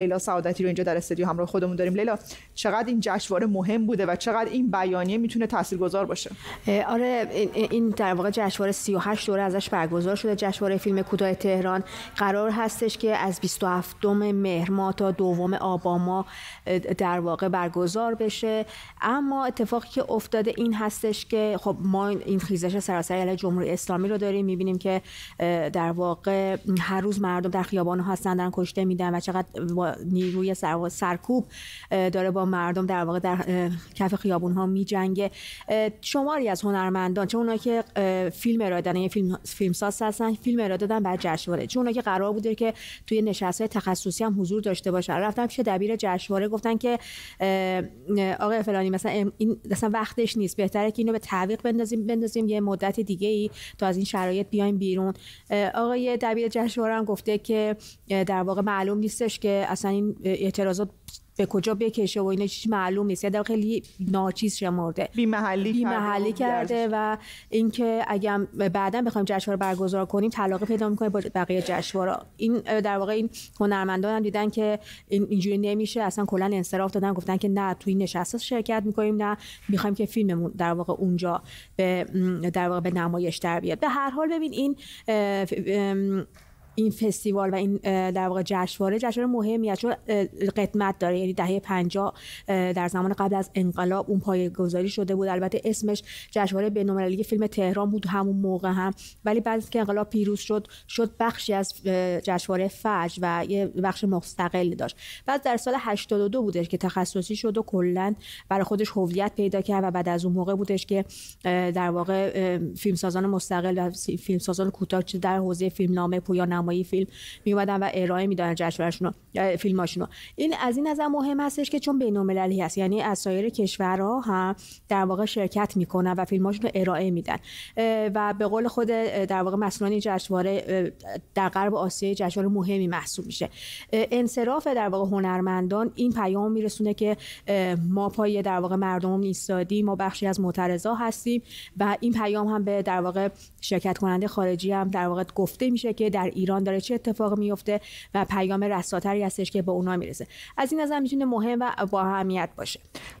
لیلا سعادتی رو اینجا در استودیو همراه خودمون داریم لیلا چقدر این جشنواره مهم بوده و چقدر این بیانیه میتونه تاثیرگذار باشه آره این در واقع جشنواره 38 دوره ازش برگزار شده جشنواره فیلم کوتاه تهران قرار هستش که از 27 مهر ماه تا دوم آبان در واقع برگزار بشه اما اتفاقی که افتاده این هستش که خب ما این خیزش سراسری علیه جمهوری اسلامی رو داریم میبینیم که در واقع هر روز مردم در خیابان هستند کشته میدن و چقدر نیروی سر سرکوب داره با مردم در واقع در کف خیابون ها می جنگه شماری از هنرمندان چون اونایی که فیلم ارائه دادن یه یعنی فیلم فیلمساز هستن فیلم ارائه دادن بعد جشنواره چون اونا که قرار بوده که توی نشست های تخصصی هم حضور داشته باشن رفتن پیش دبیر جشنواره گفتن که آقای فلانی مثلا این مثلا وقتش نیست بهتره که اینو به تعویق بندازیم بندازیم یه مدت دیگه ای تا از این شرایط بیایم بیرون آقای دبیر جشنواره هم گفته که در واقع معلوم نیستش که اصلا این اعتراضات به کجا بکشه و اینا چیز معلوم نیست یه خیلی ناچیز شمرده بی محلی, بی محلی کرده و اینکه اگر بعدا بخوایم جشنواره برگزار کنیم تلاقی پیدا میکنه با بقیه جشنواره این در واقع این هنرمندان هم دیدن که اینجوری نمیشه اصلا کلا انصراف دادن گفتن که نه توی نشست شرکت میکنیم نه میخوایم که فیلممون در واقع اونجا به در واقع به نمایش در بیاد به هر حال ببین این این فستیوال و این در واقع جشنواره جشنواره مهمی است چون قدمت داره یعنی دهه 50 در زمان قبل از انقلاب اون پایه گذاری شده بود البته اسمش جشنواره بین‌المللی فیلم تهران بود همون موقع هم ولی بعد که انقلاب پیروز شد شد بخشی از جشنواره فجر و یه بخش مستقل داشت بعد در سال 82 بودش که تخصصی شد و کلا برای خودش هویت پیدا کرد و بعد از اون موقع بودش که در واقع فیلمسازان مستقل و فیلمسازان کوتاه در حوزه فیلمنامه پویا سینمایی فیلم اومدن و ارائه میدادن جشنوارشون رو این از این نظر مهم هستش که چون بین‌المللی هست یعنی از سایر کشورها هم در واقع شرکت میکنن و فیلماشون رو ارائه میدن و به قول خود در واقع مسئولان این جشنواره در غرب آسیا جشنواره مهمی محسوب میشه انصراف در واقع هنرمندان این پیام میرسونه که ما پای در واقع مردم نیستادی ما بخشی از معترضا هستیم و این پیام هم به در واقع شرکت کننده خارجی هم در واقع گفته میشه که در ایران ایران داره چه اتفاق میفته و پیام رساتری هستش که به اونا میرسه از این نظر میتونه مهم و با اهمیت باشه